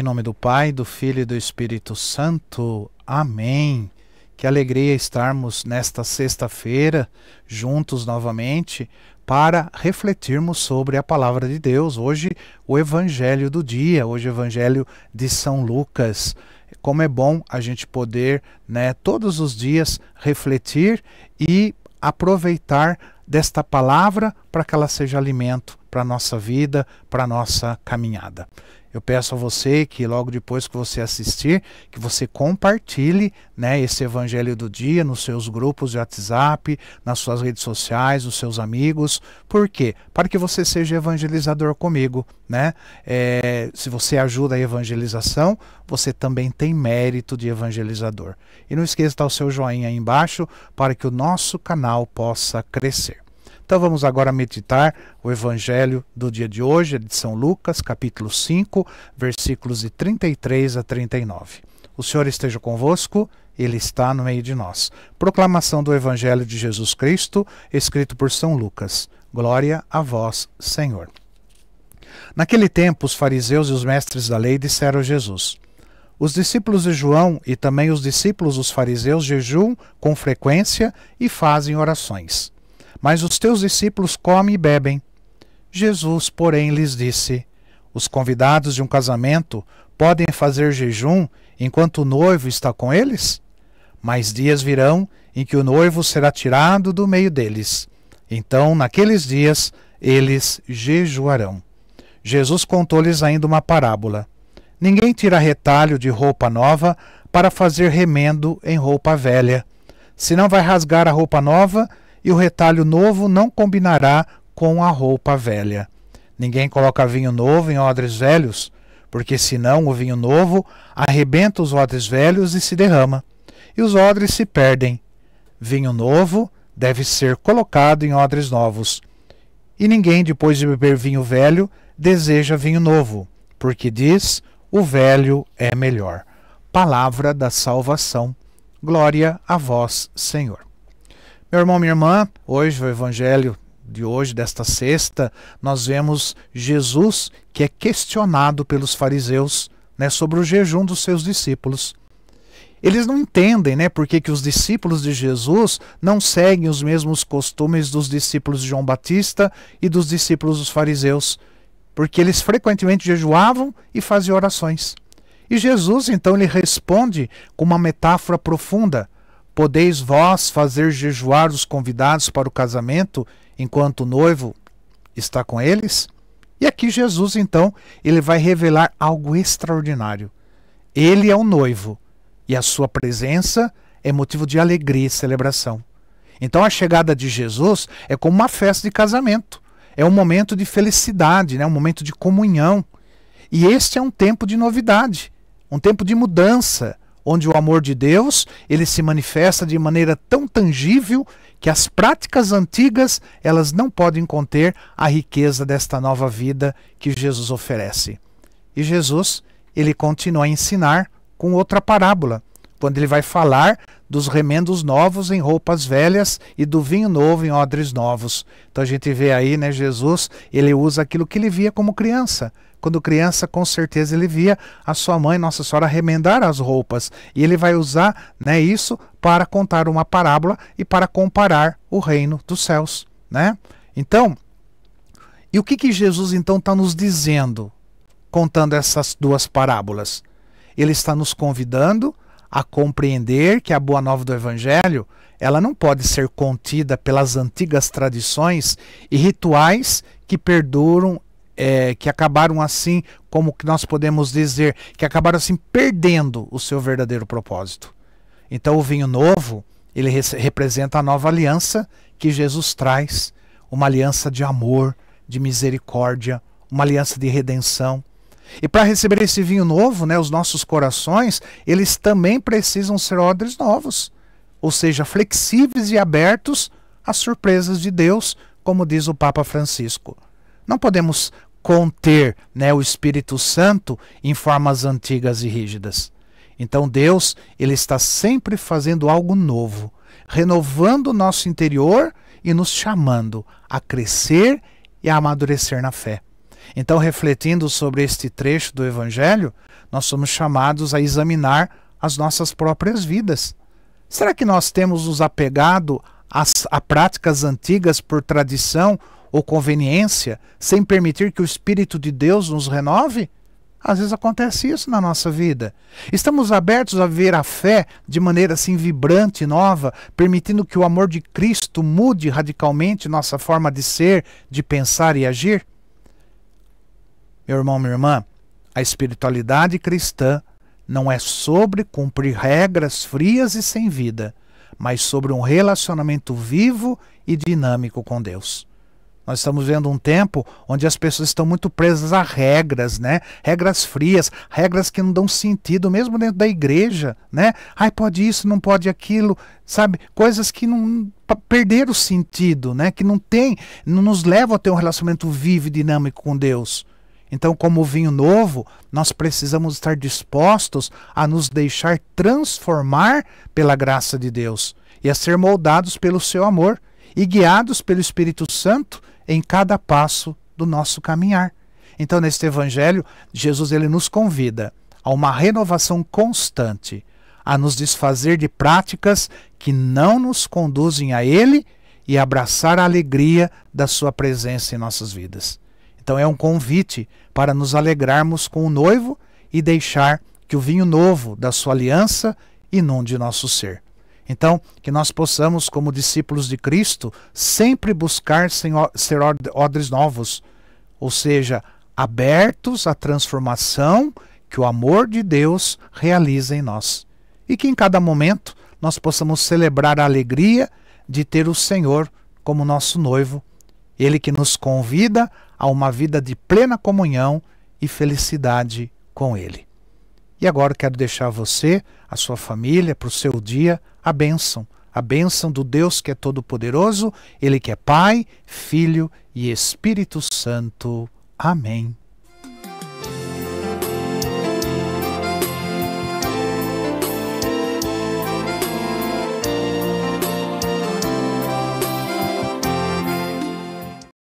Em nome do Pai, do Filho e do Espírito Santo. Amém. Que alegria estarmos nesta sexta-feira juntos novamente para refletirmos sobre a palavra de Deus. Hoje, o evangelho do dia, hoje, o evangelho de São Lucas. Como é bom a gente poder, né, todos os dias refletir e aproveitar desta palavra para que ela seja alimento para a nossa vida, para a nossa caminhada. Eu peço a você que logo depois que você assistir, que você compartilhe né, esse Evangelho do Dia nos seus grupos de WhatsApp, nas suas redes sociais, nos seus amigos. Por quê? Para que você seja evangelizador comigo. Né? É, se você ajuda a evangelização, você também tem mérito de evangelizador. E não esqueça de dar o seu joinha aí embaixo para que o nosso canal possa crescer. Então vamos agora meditar o evangelho do dia de hoje, de São Lucas, capítulo 5, versículos de 33 a 39. O Senhor esteja convosco, ele está no meio de nós. Proclamação do evangelho de Jesus Cristo, escrito por São Lucas. Glória a vós, Senhor. Naquele tempo, os fariseus e os mestres da lei disseram a Jesus: Os discípulos de João e também os discípulos dos fariseus jejuam com frequência e fazem orações mas os teus discípulos comem e bebem. Jesus, porém, lhes disse: Os convidados de um casamento podem fazer jejum enquanto o noivo está com eles? Mas dias virão em que o noivo será tirado do meio deles. Então, naqueles dias, eles jejuarão. Jesus contou-lhes ainda uma parábola. Ninguém tira retalho de roupa nova para fazer remendo em roupa velha. se não vai rasgar a roupa nova e o retalho novo não combinará com a roupa velha. Ninguém coloca vinho novo em odres velhos, porque senão o vinho novo arrebenta os odres velhos e se derrama, e os odres se perdem. Vinho novo deve ser colocado em odres novos. E ninguém, depois de beber vinho velho, deseja vinho novo, porque diz: o velho é melhor. Palavra da salvação. Glória a vós, Senhor. Meu irmão, minha irmã, hoje o evangelho de hoje, desta sexta, nós vemos Jesus que é questionado pelos fariseus né, sobre o jejum dos seus discípulos. Eles não entendem né, por que, que os discípulos de Jesus não seguem os mesmos costumes dos discípulos de João Batista e dos discípulos dos fariseus, porque eles frequentemente jejuavam e faziam orações. E Jesus, então, lhe responde com uma metáfora profunda Podeis vós fazer jejuar os convidados para o casamento, enquanto o noivo está com eles? E aqui Jesus, então, ele vai revelar algo extraordinário. Ele é o noivo e a sua presença é motivo de alegria e celebração. Então a chegada de Jesus é como uma festa de casamento, é um momento de felicidade, né? um momento de comunhão. E este é um tempo de novidade, um tempo de mudança, onde o amor de Deus ele se manifesta de maneira tão tangível que as práticas antigas elas não podem conter a riqueza desta nova vida que Jesus oferece. E Jesus ele continua a ensinar com outra parábola, quando ele vai falar dos remendos novos em roupas velhas e do vinho novo em odres novos. Então a gente vê aí, né, Jesus, ele usa aquilo que ele via como criança, quando criança, com certeza ele via a sua mãe, Nossa Senhora, remendar as roupas. E ele vai usar né, isso para contar uma parábola e para comparar o reino dos céus. Né? Então, e o que, que Jesus então está nos dizendo, contando essas duas parábolas? Ele está nos convidando a compreender que a boa nova do Evangelho ela não pode ser contida pelas antigas tradições e rituais que perduram é, que acabaram assim, como que nós podemos dizer, que acabaram assim perdendo o seu verdadeiro propósito. Então o vinho novo, ele re representa a nova aliança que Jesus traz, uma aliança de amor, de misericórdia, uma aliança de redenção. E para receber esse vinho novo, né, os nossos corações, eles também precisam ser odres novos, ou seja, flexíveis e abertos às surpresas de Deus, como diz o Papa Francisco. Não podemos conter né, o Espírito Santo em formas antigas e rígidas. Então Deus ele está sempre fazendo algo novo, renovando o nosso interior e nos chamando a crescer e a amadurecer na fé. Então, refletindo sobre este trecho do Evangelho, nós somos chamados a examinar as nossas próprias vidas. Será que nós temos nos apegado às, a práticas antigas por tradição ou conveniência, sem permitir que o Espírito de Deus nos renove? Às vezes acontece isso na nossa vida. Estamos abertos a ver a fé de maneira assim vibrante, e nova, permitindo que o amor de Cristo mude radicalmente nossa forma de ser, de pensar e agir? Meu irmão, minha irmã, a espiritualidade cristã não é sobre cumprir regras frias e sem vida, mas sobre um relacionamento vivo e dinâmico com Deus. Nós estamos vendo um tempo onde as pessoas estão muito presas a regras, né? Regras frias, regras que não dão sentido, mesmo dentro da igreja, né? Ai, pode isso, não pode aquilo, sabe? Coisas que não perderam o sentido, né? Que não tem, não nos levam a ter um relacionamento vivo e dinâmico com Deus. Então, como vinho novo, nós precisamos estar dispostos a nos deixar transformar pela graça de Deus e a ser moldados pelo seu amor e guiados pelo Espírito Santo em cada passo do nosso caminhar. Então, neste evangelho, Jesus ele nos convida a uma renovação constante, a nos desfazer de práticas que não nos conduzem a ele e abraçar a alegria da sua presença em nossas vidas. Então é um convite para nos alegrarmos com o noivo e deixar que o vinho novo da sua aliança inunde nosso ser. Então, que nós possamos, como discípulos de Cristo, sempre buscar ser odres novos, ou seja, abertos à transformação que o amor de Deus realiza em nós. E que em cada momento nós possamos celebrar a alegria de ter o Senhor como nosso noivo, ele que nos convida a uma vida de plena comunhão e felicidade com ele. E agora quero deixar você, a sua família, para o seu dia, a bênção. A bênção do Deus que é todo-poderoso, Ele que é Pai, Filho e Espírito Santo. Amém.